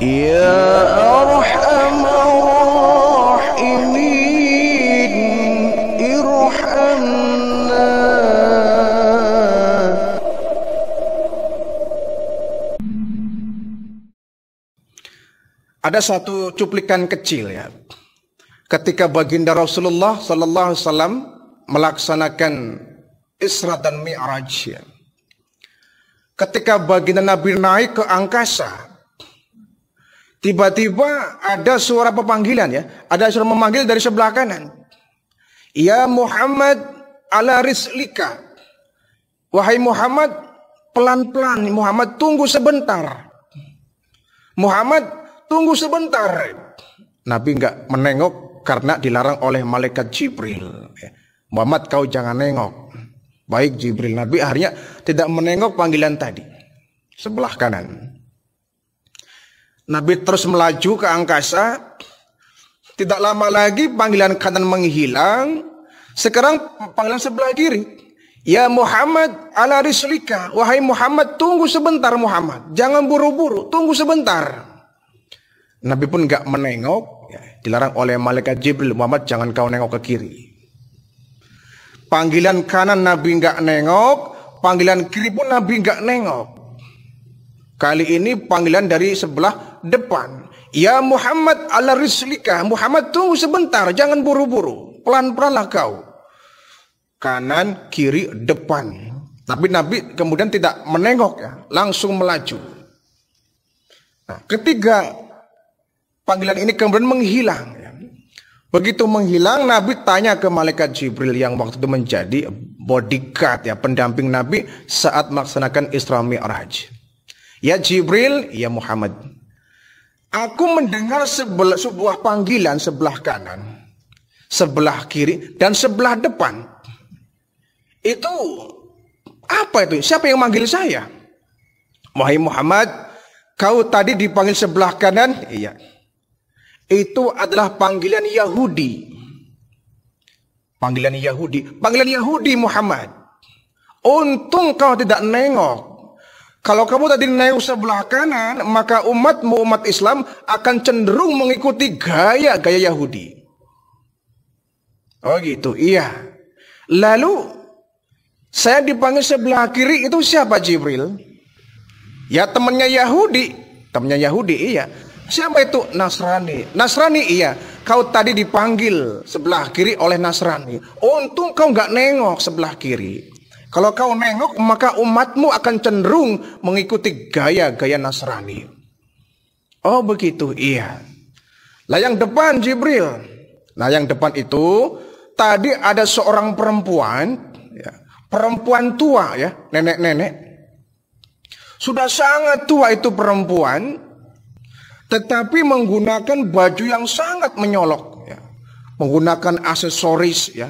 Ya Ada satu cuplikan kecil ya. Ketika baginda Rasulullah Sallallahu Alaihi Wasallam melaksanakan Isra dan Mi'raj. Ya. Ketika baginda Nabi naik ke angkasa, Tiba-tiba ada suara pemanggilan ya. Ada suara memanggil dari sebelah kanan. Ya Muhammad ala rislika. Wahai Muhammad, pelan-pelan. Muhammad tunggu sebentar. Muhammad tunggu sebentar. Nabi nggak menengok karena dilarang oleh malaikat Jibril. Ya. Muhammad kau jangan nengok. Baik Jibril Nabi akhirnya tidak menengok panggilan tadi. Sebelah kanan. Nabi terus melaju ke angkasa. Tidak lama lagi panggilan kanan menghilang. Sekarang panggilan sebelah kiri. Ya Muhammad ala rislika. Wahai Muhammad tunggu sebentar Muhammad. Jangan buru-buru. Tunggu sebentar. Nabi pun gak menengok. Ya, dilarang oleh malaikat Jibril. Muhammad jangan kau nengok ke kiri. Panggilan kanan Nabi gak nengok. Panggilan kiri pun Nabi gak nengok. Kali ini panggilan dari sebelah depan. Ya Muhammad ala rislika. Muhammad tunggu sebentar. Jangan buru-buru. Pelan-pelanlah kau. Kanan, kiri, depan. Tapi Nabi kemudian tidak menengok ya. Langsung melaju. Nah, ketiga panggilan ini kemudian menghilang. Ya. Begitu menghilang, Nabi tanya ke malaikat Jibril yang waktu itu menjadi bodyguard ya pendamping Nabi saat melaksanakan Isra Mi'raj. Ya Jibril, ya Muhammad. Aku mendengar sebelah, sebuah panggilan sebelah kanan, sebelah kiri, dan sebelah depan. Itu apa itu? Siapa yang manggil saya? Wahai Muhammad, kau tadi dipanggil sebelah kanan? Iya. Itu adalah panggilan Yahudi. Panggilan Yahudi. Panggilan Yahudi Muhammad. Untung kau tidak nengok. Kalau kamu tadi naik sebelah kanan, maka umatmu umat Islam akan cenderung mengikuti gaya-gaya Yahudi. Oh gitu, iya. Lalu saya dipanggil sebelah kiri itu siapa Jibril? Ya temannya Yahudi, temannya Yahudi iya. Siapa itu Nasrani? Nasrani iya. Kau tadi dipanggil sebelah kiri oleh Nasrani. Untung kau nggak nengok sebelah kiri. Kalau kau nengok maka umatmu akan cenderung mengikuti gaya-gaya Nasrani. Oh begitu, iya. Nah yang depan Jibril. Nah yang depan itu tadi ada seorang perempuan, ya, perempuan tua ya, nenek-nenek. Sudah sangat tua itu perempuan, tetapi menggunakan baju yang sangat menyolok, ya. menggunakan aksesoris, ya,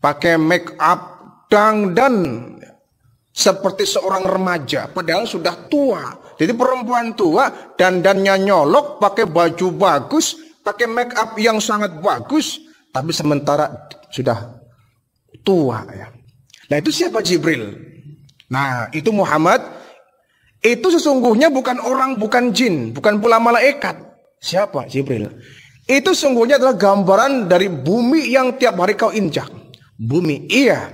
pakai make up padang dan seperti seorang remaja padahal sudah tua. Jadi perempuan tua dandannya nyolok, pakai baju bagus, pakai make up yang sangat bagus, tapi sementara sudah tua ya. Nah itu siapa Jibril? Nah itu Muhammad. Itu sesungguhnya bukan orang, bukan jin, bukan pula malaikat. Siapa Jibril? Itu sesungguhnya adalah gambaran dari bumi yang tiap hari kau injak. Bumi, iya.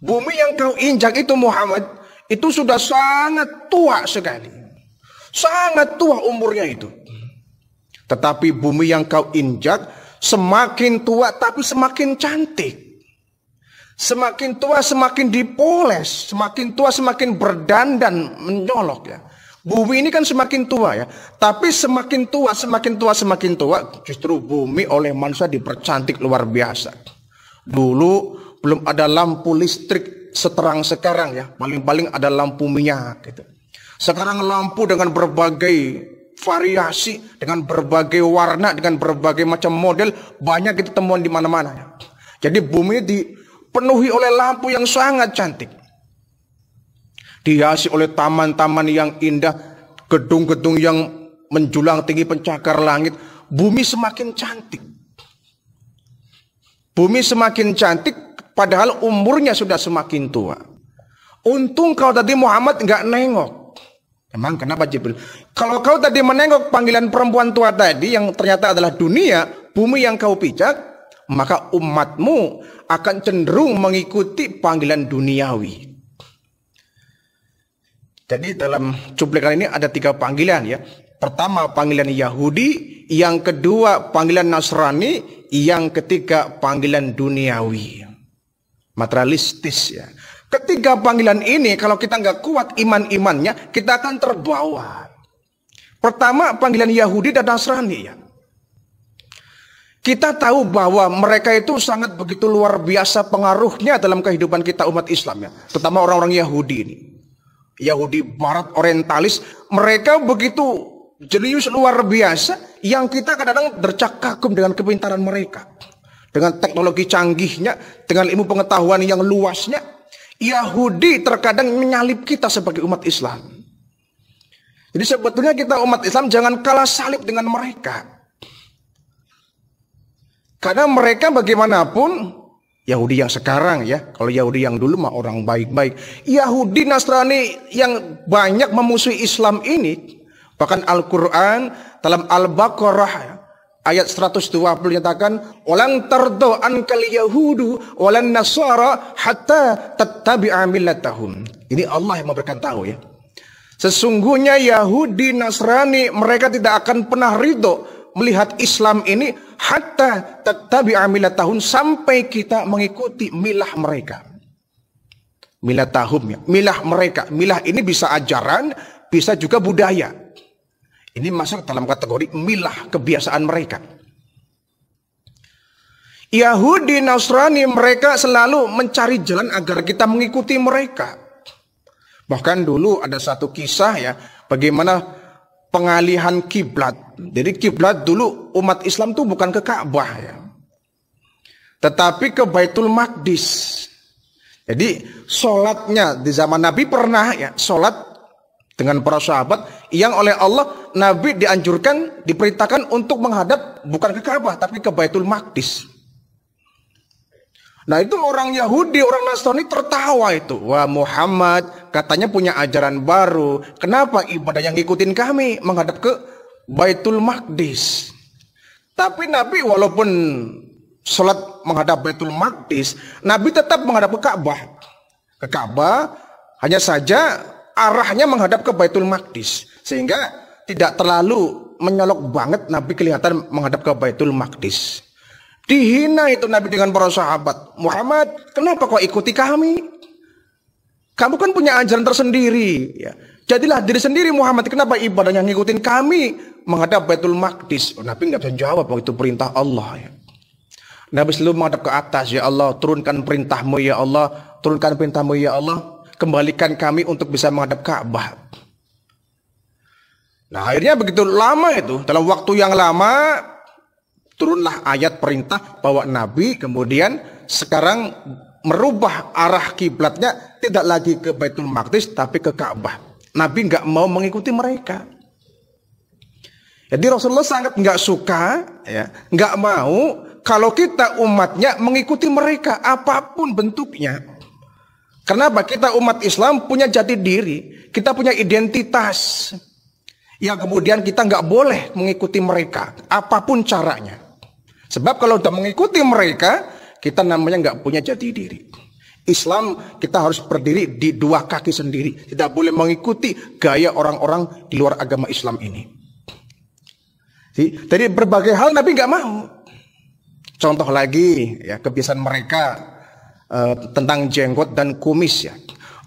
Bumi yang kau injak itu Muhammad itu sudah sangat tua sekali. Sangat tua umurnya itu. Tetapi bumi yang kau injak semakin tua tapi semakin cantik. Semakin tua semakin dipoles, semakin tua semakin berdandan menyolok ya. Bumi ini kan semakin tua ya, tapi semakin tua, semakin tua, semakin tua, justru bumi oleh manusia dipercantik luar biasa. Dulu belum ada lampu listrik seterang sekarang ya. Paling-paling ada lampu minyak gitu. Sekarang lampu dengan berbagai variasi, dengan berbagai warna, dengan berbagai macam model banyak kita temuan di mana-mana ya. Jadi bumi dipenuhi oleh lampu yang sangat cantik. Dihiasi oleh taman-taman yang indah, gedung-gedung yang menjulang tinggi pencakar langit, bumi semakin cantik. Bumi semakin cantik, Padahal umurnya sudah semakin tua. Untung kau tadi Muhammad nggak nengok. Emang kenapa Jibril? Kalau kau tadi menengok panggilan perempuan tua tadi yang ternyata adalah dunia, bumi yang kau pijak, maka umatmu akan cenderung mengikuti panggilan duniawi. Jadi dalam cuplikan ini ada tiga panggilan ya. Pertama panggilan Yahudi, yang kedua panggilan Nasrani, yang ketiga panggilan duniawi materialistis ya. Ketiga panggilan ini kalau kita nggak kuat iman-imannya, kita akan terbawa. Pertama panggilan Yahudi dan Nasrani ya. Kita tahu bahwa mereka itu sangat begitu luar biasa pengaruhnya dalam kehidupan kita umat Islam ya, terutama orang-orang Yahudi ini. Yahudi barat orientalis, mereka begitu jenius luar biasa yang kita kadang-kadang tercak kagum dengan kepintaran mereka dengan teknologi canggihnya, dengan ilmu pengetahuan yang luasnya, Yahudi terkadang menyalip kita sebagai umat Islam. Jadi sebetulnya kita umat Islam jangan kalah salib dengan mereka. Karena mereka bagaimanapun Yahudi yang sekarang ya, kalau Yahudi yang dulu mah orang baik-baik. Yahudi Nasrani yang banyak memusuhi Islam ini, bahkan Al-Qur'an dalam Al-Baqarah ya, Ayat 120 menyatakan walan tardo kal yahudu walan nasara hatta tattabi'a millatahum. Ini Allah yang memberikan tahu ya. Sesungguhnya Yahudi Nasrani mereka tidak akan pernah ridho melihat Islam ini hatta tattabi'a millatahum sampai kita mengikuti milah mereka. Milah tahum ya, milah mereka. Milah ini bisa ajaran, bisa juga budaya. Ini masuk dalam kategori milah kebiasaan mereka. Yahudi Nasrani mereka selalu mencari jalan agar kita mengikuti mereka. Bahkan dulu ada satu kisah ya, bagaimana pengalihan kiblat. Jadi kiblat dulu umat Islam tuh bukan ke Ka'bah ya. Tetapi ke Baitul Maqdis. Jadi sholatnya di zaman Nabi pernah ya, sholat dengan para sahabat yang oleh Allah Nabi dianjurkan, diperintahkan untuk menghadap bukan ke Ka'bah tapi ke Baitul Maqdis. Nah itu orang Yahudi, orang Nasrani tertawa itu. Wah Muhammad katanya punya ajaran baru. Kenapa ibadah yang ngikutin kami menghadap ke Baitul Maqdis? Tapi Nabi walaupun sholat menghadap Baitul Maqdis, Nabi tetap menghadap ke Ka'bah. Ke Ka'bah hanya saja arahnya menghadap ke Baitul Maqdis. Sehingga tidak terlalu menyolok banget Nabi kelihatan menghadap ke Baitul Maqdis. Dihina itu Nabi dengan para sahabat. Muhammad, kenapa kau ikuti kami? Kamu kan punya ajaran tersendiri. Ya. Jadilah diri sendiri Muhammad. Kenapa ibadahnya ngikutin kami menghadap Baitul Maqdis? Oh, Nabi nggak bisa jawab waktu itu perintah Allah. Ya. Nabi selalu menghadap ke atas. Ya Allah, turunkan perintahmu ya Allah. Turunkan perintahmu ya Allah. Kembalikan kami untuk bisa menghadap Ka'bah. Nah akhirnya begitu lama itu, dalam waktu yang lama turunlah ayat perintah bahwa Nabi kemudian sekarang merubah arah kiblatnya tidak lagi ke Baitul Maqdis tapi ke Ka'bah. Nabi nggak mau mengikuti mereka. Jadi Rasulullah sangat nggak suka, ya, nggak mau kalau kita umatnya mengikuti mereka apapun bentuknya. Kenapa kita umat Islam punya jati diri, kita punya identitas yang kemudian kita nggak boleh mengikuti mereka apapun caranya. Sebab kalau sudah mengikuti mereka, kita namanya nggak punya jati diri. Islam kita harus berdiri di dua kaki sendiri. Tidak boleh mengikuti gaya orang-orang di luar agama Islam ini. Jadi berbagai hal Nabi nggak mau. Contoh lagi ya kebiasaan mereka uh, tentang jenggot dan kumis ya.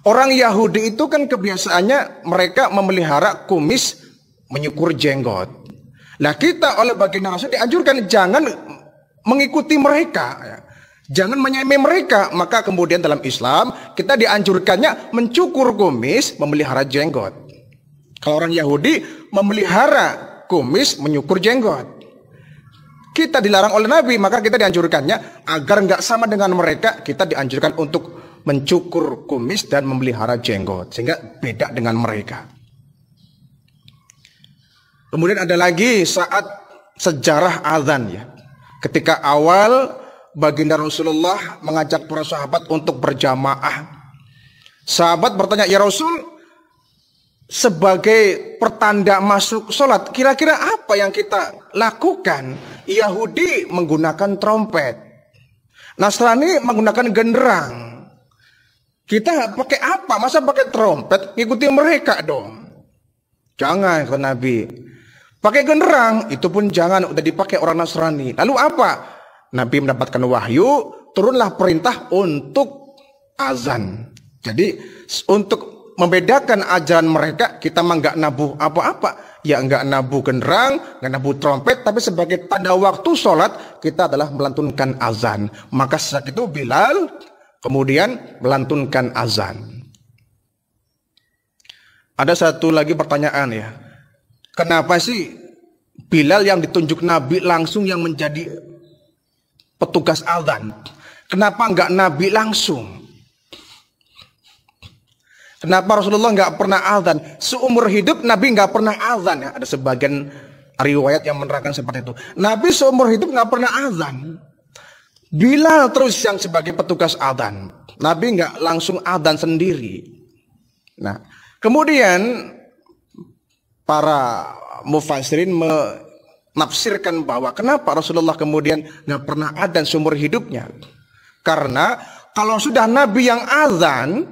Orang Yahudi itu kan kebiasaannya mereka memelihara kumis menyukur jenggot. Lah kita oleh baginda Rasul dianjurkan jangan mengikuti mereka. Ya. Jangan menyamai mereka. Maka kemudian dalam Islam kita dianjurkannya mencukur kumis, memelihara jenggot. Kalau orang Yahudi memelihara kumis, menyukur jenggot. Kita dilarang oleh Nabi, maka kita dianjurkannya agar nggak sama dengan mereka. Kita dianjurkan untuk mencukur kumis dan memelihara jenggot, sehingga beda dengan mereka. Kemudian ada lagi saat sejarah azan ya. Ketika awal baginda Rasulullah mengajak para sahabat untuk berjamaah. Sahabat bertanya, "Ya Rasul, sebagai pertanda masuk sholat, kira-kira apa yang kita lakukan? Yahudi menggunakan trompet, Nasrani menggunakan genderang. Kita pakai apa? Masa pakai trompet? Ikuti mereka dong. Jangan kata Nabi. Pakai genderang, itu pun jangan udah dipakai orang Nasrani. Lalu apa? Nabi mendapatkan wahyu, turunlah perintah untuk azan. Jadi untuk membedakan ajaran mereka, kita mah nggak nabuh apa-apa. Ya nggak nabuh genderang, nggak nabuh trompet, tapi sebagai tanda waktu sholat, kita adalah melantunkan azan. Maka saat itu Bilal kemudian melantunkan azan. Ada satu lagi pertanyaan ya, Kenapa sih Bilal yang ditunjuk Nabi langsung yang menjadi petugas azan? Kenapa enggak Nabi langsung? Kenapa Rasulullah nggak pernah azan? Seumur hidup Nabi nggak pernah azan ya. Ada sebagian riwayat yang menerangkan seperti itu. Nabi seumur hidup nggak pernah azan. Bilal terus yang sebagai petugas azan. Nabi nggak langsung azan sendiri. Nah, kemudian para mufasirin menafsirkan bahwa kenapa Rasulullah kemudian nggak pernah adzan seumur hidupnya? Karena kalau sudah Nabi yang azan,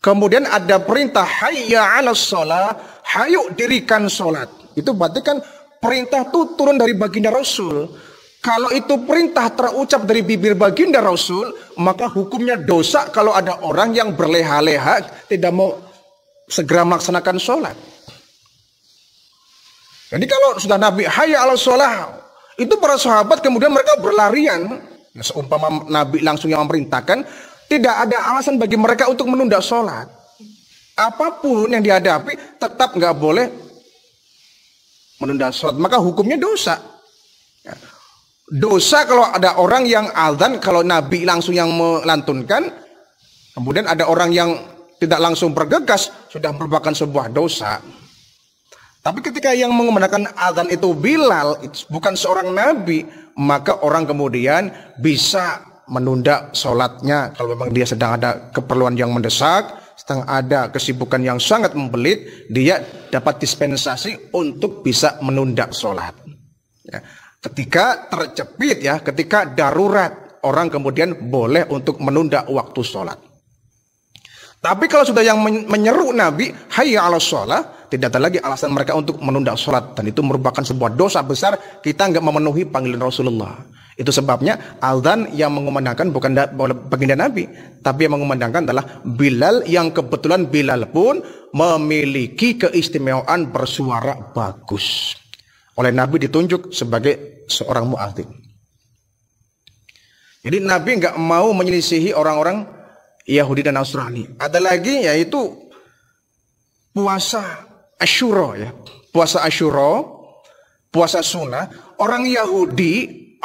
kemudian ada perintah hayya ala sholat, hayu dirikan sholat. Itu berarti kan perintah itu turun dari baginda Rasul. Kalau itu perintah terucap dari bibir baginda Rasul, maka hukumnya dosa kalau ada orang yang berleha-leha tidak mau segera melaksanakan sholat. Jadi kalau sudah Nabi hayya ala sholat, itu para sahabat kemudian mereka berlarian. Nah, seumpama Nabi langsung yang memerintahkan, tidak ada alasan bagi mereka untuk menunda sholat. Apapun yang dihadapi tetap nggak boleh menunda sholat. Maka hukumnya dosa. Ya. Dosa kalau ada orang yang aldan, kalau Nabi langsung yang melantunkan, kemudian ada orang yang tidak langsung bergegas sudah merupakan sebuah dosa. Tapi ketika yang menggunakan azan itu Bilal, bukan seorang nabi, maka orang kemudian bisa menunda sholatnya kalau memang dia sedang ada keperluan yang mendesak, sedang ada kesibukan yang sangat membelit, dia dapat dispensasi untuk bisa menunda sholat. Ya. Ketika terjepit ya, ketika darurat, orang kemudian boleh untuk menunda waktu sholat. Tapi kalau sudah yang menyeru Nabi, hayya ala sholat, tidak ada lagi alasan mereka untuk menunda sholat. Dan itu merupakan sebuah dosa besar, kita nggak memenuhi panggilan Rasulullah. Itu sebabnya Aldan yang mengumandangkan bukan baginda Nabi, tapi yang mengumandangkan adalah Bilal yang kebetulan Bilal pun memiliki keistimewaan bersuara bagus. Oleh Nabi ditunjuk sebagai seorang muadzin. Jadi Nabi nggak mau menyelisihi orang-orang Yahudi dan Nasrani. Ada lagi yaitu puasa Ashura ya. Puasa Ashura, puasa sunnah, orang Yahudi,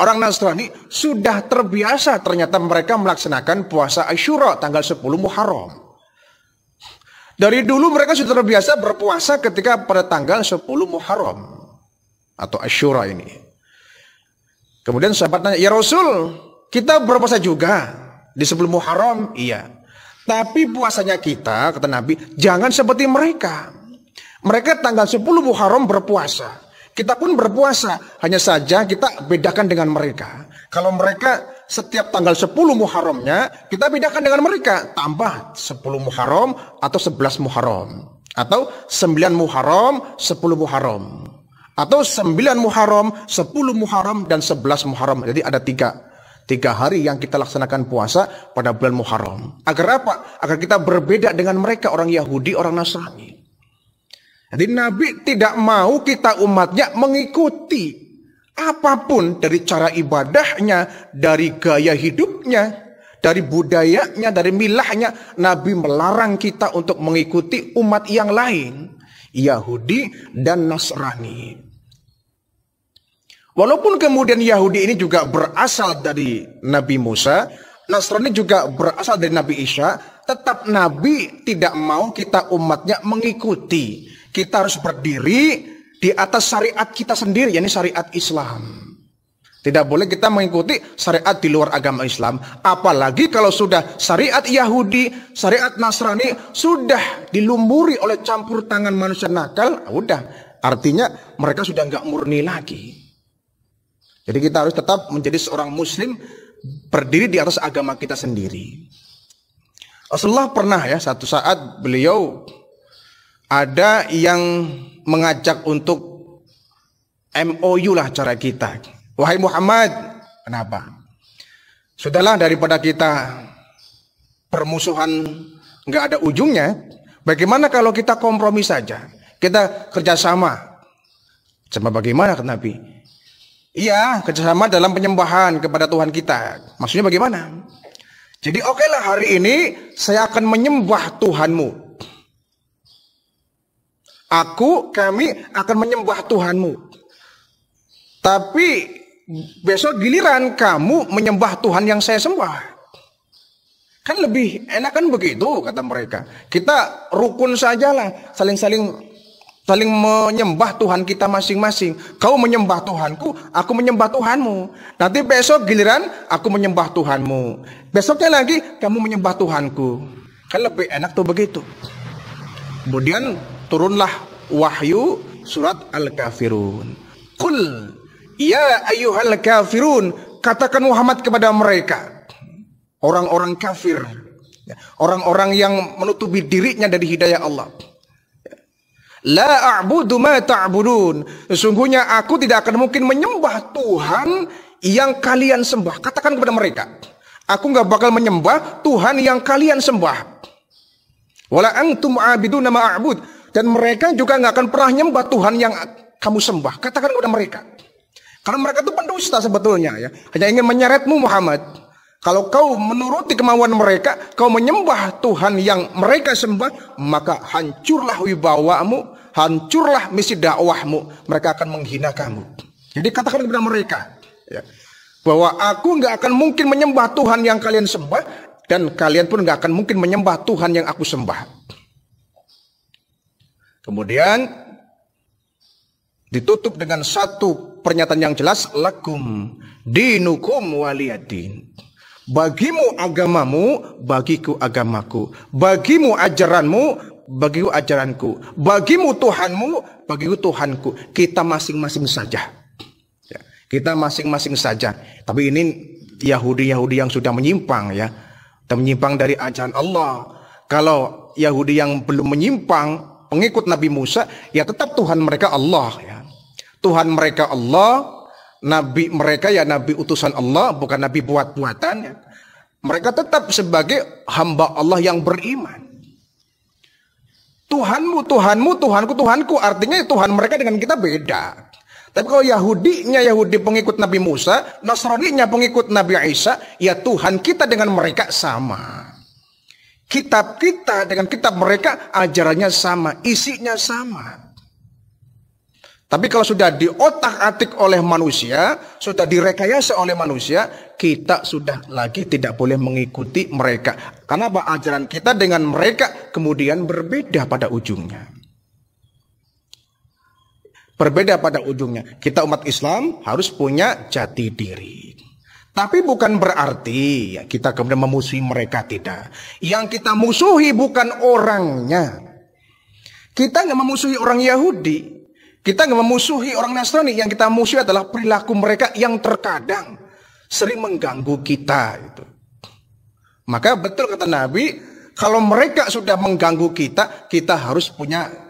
orang Nasrani sudah terbiasa ternyata mereka melaksanakan puasa Ashura tanggal 10 Muharram. Dari dulu mereka sudah terbiasa berpuasa ketika pada tanggal 10 Muharram atau Ashura ini. Kemudian sahabat nanya, "Ya Rasul, kita berpuasa juga." Di sebelum Muharram, iya. Tapi puasanya kita, kata Nabi, jangan seperti mereka. Mereka tanggal 10 Muharram berpuasa. Kita pun berpuasa, hanya saja kita bedakan dengan mereka. Kalau mereka setiap tanggal 10 Muharramnya, kita bedakan dengan mereka. Tambah 10 Muharram atau 11 Muharram. Atau 9 Muharram, 10 Muharram. Atau 9 Muharram, 10 Muharram, dan 11 Muharram. Jadi ada tiga tiga hari yang kita laksanakan puasa pada bulan Muharram. Agar apa? Agar kita berbeda dengan mereka orang Yahudi, orang Nasrani. Jadi Nabi tidak mau kita umatnya mengikuti apapun dari cara ibadahnya, dari gaya hidupnya, dari budayanya, dari milahnya. Nabi melarang kita untuk mengikuti umat yang lain, Yahudi dan Nasrani. Walaupun kemudian Yahudi ini juga berasal dari Nabi Musa, Nasrani juga berasal dari Nabi Isa, tetap Nabi tidak mau kita umatnya mengikuti. Kita harus berdiri di atas syariat kita sendiri, yakni syariat Islam. Tidak boleh kita mengikuti syariat di luar agama Islam. Apalagi kalau sudah syariat Yahudi, syariat Nasrani, sudah dilumuri oleh campur tangan manusia nakal, udah. Artinya mereka sudah nggak murni lagi. Jadi kita harus tetap menjadi seorang muslim berdiri di atas agama kita sendiri. Rasulullah pernah ya satu saat beliau ada yang mengajak untuk MOU lah cara kita. Wahai Muhammad, kenapa? Sudahlah daripada kita permusuhan nggak ada ujungnya. Bagaimana kalau kita kompromi saja? Kita kerjasama. Sama bagaimana Nabi? Iya, kerjasama dalam penyembahan kepada Tuhan kita. Maksudnya bagaimana? Jadi oke lah hari ini saya akan menyembah Tuhanmu. Aku, kami akan menyembah Tuhanmu. Tapi besok giliran kamu menyembah Tuhan yang saya sembah. Kan lebih enak kan begitu kata mereka. Kita rukun sajalah, saling-saling Saling menyembah Tuhan kita masing-masing. Kau menyembah Tuhanku, aku menyembah Tuhanmu. Nanti besok giliran aku menyembah Tuhanmu. Besoknya lagi kamu menyembah Tuhanku. Kan lebih enak tuh begitu. Kemudian turunlah wahyu surat Al-Kafirun. Kul ya ayuhal kafirun, katakan Muhammad kepada mereka. Orang-orang kafir, ya, orang-orang yang menutupi dirinya dari hidayah Allah. La a'budu ma ta'budun. Sesungguhnya aku tidak akan mungkin menyembah Tuhan yang kalian sembah. Katakan kepada mereka. Aku nggak bakal menyembah Tuhan yang kalian sembah. Wala antum abidu nama a'bud. Dan mereka juga nggak akan pernah menyembah Tuhan yang kamu sembah. Katakan kepada mereka. Karena mereka itu pendusta sebetulnya ya. Hanya ingin menyeretmu Muhammad. Kalau kau menuruti kemauan mereka, kau menyembah Tuhan yang mereka sembah, maka hancurlah wibawamu, hancurlah misi dakwahmu. Mereka akan menghina kamu. Jadi katakan kepada mereka ya, bahwa aku nggak akan mungkin menyembah Tuhan yang kalian sembah dan kalian pun nggak akan mungkin menyembah Tuhan yang aku sembah. Kemudian ditutup dengan satu pernyataan yang jelas lakum dinukum waliyadin. Bagimu agamamu, bagiku agamaku. Bagimu ajaranmu, bagiku ajaranku. Bagimu Tuhanmu, bagiku Tuhanku. Kita masing-masing saja. Ya, kita masing-masing saja. Tapi ini Yahudi-Yahudi yang sudah menyimpang ya. Dan menyimpang dari ajaran Allah. Kalau Yahudi yang belum menyimpang, pengikut Nabi Musa, ya tetap Tuhan mereka Allah ya. Tuhan mereka Allah, nabi mereka ya nabi utusan Allah bukan nabi buat-buatannya. Mereka tetap sebagai hamba Allah yang beriman. Tuhanmu, Tuhanmu, Tuhanku, Tuhanku. Artinya Tuhan mereka dengan kita beda. Tapi kalau Yahudinya Yahudi pengikut Nabi Musa, nasrani pengikut Nabi Isa, ya Tuhan kita dengan mereka sama. Kitab kita dengan kitab mereka ajarannya sama, isinya sama. Tapi kalau sudah diotak-atik oleh manusia, sudah direkayasa oleh manusia, kita sudah lagi tidak boleh mengikuti mereka. Karena apa? Ajaran kita dengan mereka kemudian berbeda pada ujungnya. Berbeda pada ujungnya. Kita umat Islam harus punya jati diri. Tapi bukan berarti ya, kita kemudian memusuhi mereka tidak. Yang kita musuhi bukan orangnya. Kita nggak memusuhi orang Yahudi, kita nggak memusuhi orang Nasrani, yang kita musuhi adalah perilaku mereka yang terkadang sering mengganggu kita. Itu. Maka betul kata Nabi, kalau mereka sudah mengganggu kita, kita harus punya